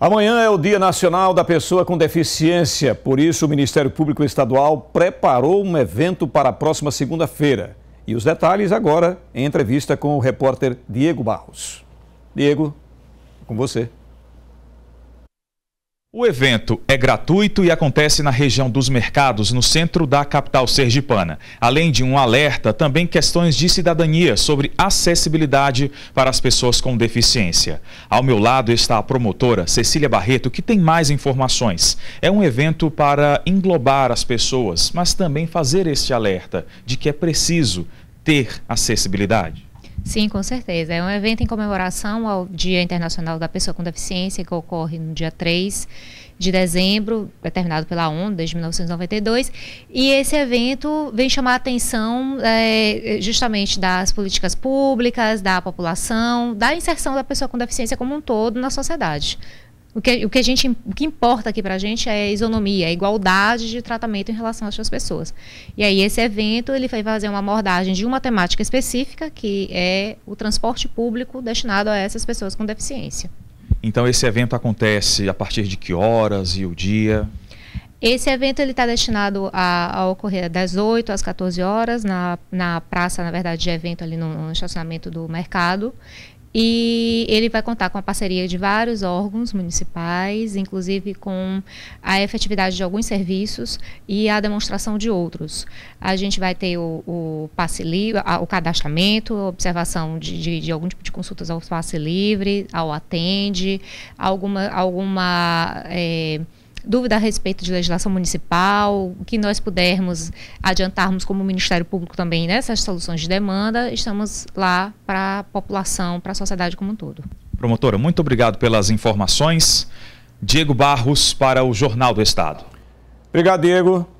Amanhã é o Dia Nacional da Pessoa com Deficiência, por isso o Ministério Público Estadual preparou um evento para a próxima segunda-feira. E os detalhes agora em entrevista com o repórter Diego Barros. Diego, com você. O evento é gratuito e acontece na região dos mercados, no centro da capital sergipana. Além de um alerta, também questões de cidadania sobre acessibilidade para as pessoas com deficiência. Ao meu lado está a promotora Cecília Barreto, que tem mais informações. É um evento para englobar as pessoas, mas também fazer este alerta de que é preciso ter acessibilidade. Sim, com certeza. É um evento em comemoração ao Dia Internacional da Pessoa com Deficiência, que ocorre no dia 3 de dezembro, determinado pela ONU desde 1992. E esse evento vem chamar a atenção é, justamente das políticas públicas, da população, da inserção da pessoa com deficiência como um todo na sociedade. O que, o que, a gente, o que importa aqui para a gente é a isonomia, a é igualdade de tratamento em relação às suas pessoas. E aí esse evento ele vai fazer uma abordagem de uma temática específica, que é o transporte público destinado a essas pessoas com deficiência. Então esse evento acontece a partir de que horas e o dia? Esse evento está destinado a, a, ocorrer das 8 às 14 horas, na, na praça, na verdade, de evento ali no, no estacionamento do mercado. E ele vai contar com a parceria de vários órgãos municipais, inclusive com a efetividade de alguns serviços e a demonstração de outros. A gente vai ter o, o passe livre, o cadastramento, a observação de, de, de, algum tipo de consultas ao passe livre, ao atende, alguma, alguma é, dúvida a respeito de legislação municipal, o que nós pudermos adiantarmos como Ministério Público também nessas soluções de demanda, estamos lá para a população, para a sociedade como um todo. Promotora, muito obrigado pelas informações. Diego Barros para o Jornal do Estado. Obrigado, Diego.